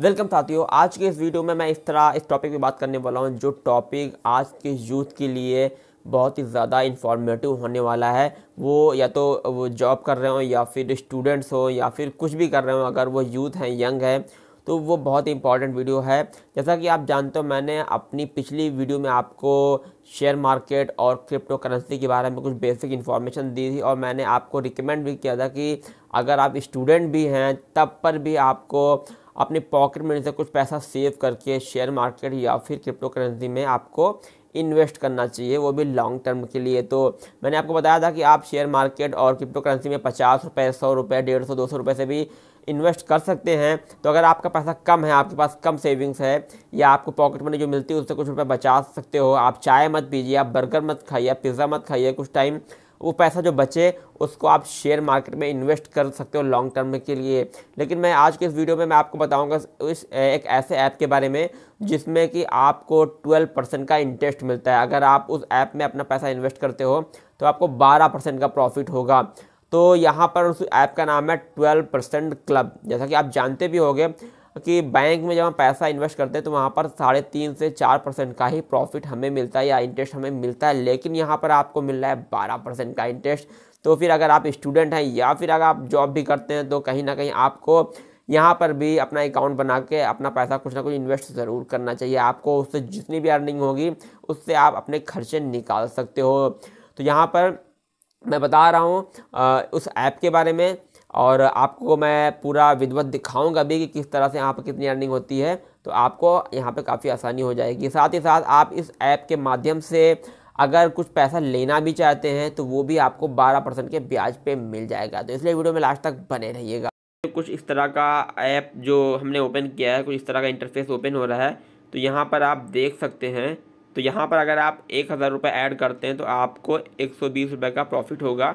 welcome साथियों आज के इस वीडियो में मैं इस तरह इस टॉपिक पे बात करने वाला हूँ जो टॉपिक आज के यूथ के लिए बहुत ही ज़्यादा इन्फॉर्मेटिव होने वाला है वो या तो वो जॉब कर रहे हों या फिर स्टूडेंट्स हो या फिर कुछ भी कर रहे हों अगर वो यूथ हैं यंग हैं तो वो बहुत ही इंपॉर्टेंट वीडियो है जैसा कि आप जानते हो मैंने अपनी पिछली वीडियो में आपको शेयर मार्केट और क्रिप्टो करेंसी के बारे में कुछ बेसिक इन्फॉर्मेशन दी थी और मैंने आपको रिकमेंड भी किया था कि अगर आप स्टूडेंट भी हैं तब पर भी आपको अपने पॉकेट मनी से कुछ पैसा सेव करके शेयर मार्केट या फिर क्रिप्टो करेंसी में आपको इन्वेस्ट करना चाहिए वो भी लॉन्ग टर्म के लिए तो मैंने आपको बताया था कि आप शेयर मार्केट और क्रिप्टो करेंसी में पचास रुपये सौ रुपये डेढ़ सौ दो सौ रुपये से भी इन्वेस्ट कर सकते हैं तो अगर आपका पैसा कम है आपके पास कम सेविंग्स है या आपको पॉकेट मनी जो मिलती है उससे कुछ रुपये बचा सकते हो आप चाय मत पीजिए आप बर्गर मत खाइए पिज़्ज़ा मत खाइए कुछ टाइम वो पैसा जो बचे उसको आप शेयर मार्केट में इन्वेस्ट कर सकते हो लॉन्ग टर्म के लिए लेकिन मैं आज के इस वीडियो में मैं आपको बताऊंगा इस एक ऐसे ऐप के बारे में जिसमें कि आपको 12 परसेंट का इंटरेस्ट मिलता है अगर आप उस ऐप में अपना पैसा इन्वेस्ट करते हो तो आपको 12 परसेंट का प्रॉफिट होगा तो यहाँ पर उस ऐप का नाम है ट्वेल्व परसेंट क्लब जैसा कि आप जानते भी होंगे कि बैंक में जब हम पैसा इन्वेस्ट करते हैं तो वहाँ पर साढ़े तीन से चार परसेंट का ही प्रॉफिट हमें मिलता है या इंटरेस्ट हमें मिलता है लेकिन यहाँ पर आपको मिल रहा है बारह परसेंट का इंटरेस्ट तो फिर अगर आप स्टूडेंट हैं या फिर अगर आप जॉब भी करते हैं तो कहीं ना कहीं आपको यहाँ पर भी अपना अकाउंट बना के अपना पैसा कुछ ना कुछ इन्वेस्ट ज़रूर करना चाहिए आपको उससे जितनी भी अर्निंग होगी उससे आप अपने खर्चे निकाल सकते हो तो यहाँ पर मैं बता रहा हूँ उस ऐप के बारे में और आपको मैं पूरा विधिवत दिखाऊंगा भी कि किस तरह से यहाँ पर कितनी अर्निंग होती है तो आपको यहाँ पे काफ़ी आसानी हो जाएगी साथ ही साथ आप इस ऐप के माध्यम से अगर कुछ पैसा लेना भी चाहते हैं तो वो भी आपको 12 परसेंट के ब्याज पे मिल जाएगा तो इसलिए वीडियो में लास्ट तक बने रहिएगा कुछ इस तरह का ऐप जो हमने ओपन किया है कुछ इस तरह का इंटरफेस ओपन हो रहा है तो यहाँ पर आप देख सकते हैं तो यहाँ पर अगर आप एक हज़ार रुपये ऐड करते हैं तो आपको एक सौ बीस रुपये का प्रॉफिट होगा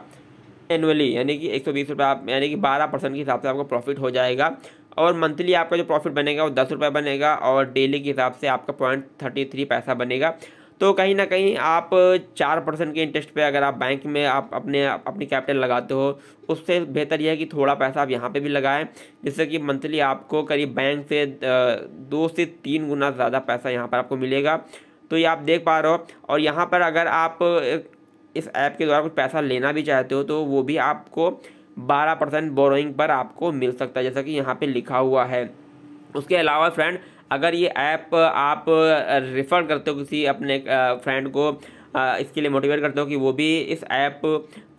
एनुअली यानी कि एक सौ बीस रुपये आप यानी कि बारह परसेंट के हिसाब से आपको प्रॉफिट हो जाएगा और मंथली आपका जो प्रॉफिट बनेगा वो दस रुपये बनेगा और डेली के हिसाब से आपका पॉइंट थर्टी थ्री पैसा बनेगा तो कहीं ना कहीं आप चार परसेंट के इंटरेस्ट पे अगर आप बैंक में आप अपने अपनी कैपिटल लगाते हो उससे बेहतर यह है कि थोड़ा पैसा आप यहाँ पे भी लगाएं जिससे कि मंथली आपको करीब बैंक से दो से तीन गुना ज़्यादा पैसा यहाँ पर आपको मिलेगा तो ये आप देख पा रहे हो और यहाँ पर अगर आप इस ऐप के द्वारा कुछ पैसा लेना भी चाहते हो तो वो भी आपको बारह परसेंट बोरोइंग पर आपको मिल सकता है जैसा कि यहाँ पे लिखा हुआ है उसके अलावा फ्रेंड अगर ये ऐप आप रेफ़र करते हो किसी अपने फ्रेंड को इसके लिए मोटिवेट करता हूँ कि वो भी इस ऐप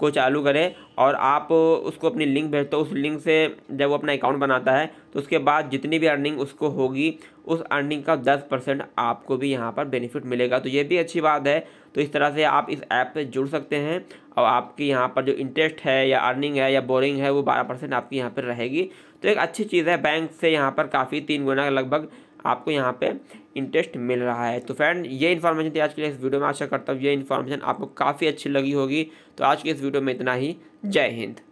को चालू करे और आप उसको अपनी लिंक भेजते हो उस लिंक से जब वो अपना अकाउंट बनाता है तो उसके बाद जितनी भी अर्निंग उसको होगी उस अर्निंग का दस परसेंट आपको भी यहाँ पर बेनिफिट मिलेगा तो ये भी अच्छी बात है तो इस तरह से आप इस ऐप से जुड़ सकते हैं और आपकी यहाँ पर जो इंटरेस्ट है या अर्निंग है या बोरिंग है वो बारह परसेंट आपकी यहाँ पर रहेगी तो एक अच्छी चीज़ है बैंक से यहाँ पर काफ़ी तीन गुना लगभग आपको यहाँ पे इंटरेस्ट मिल रहा है तो फ्रेंड ये इन्फॉर्मेशन थी आज के लिए इस वीडियो में आशा करता हूँ ये इन्फॉर्मेशन आपको काफ़ी अच्छी लगी होगी तो आज के इस वीडियो में इतना ही जय हिंद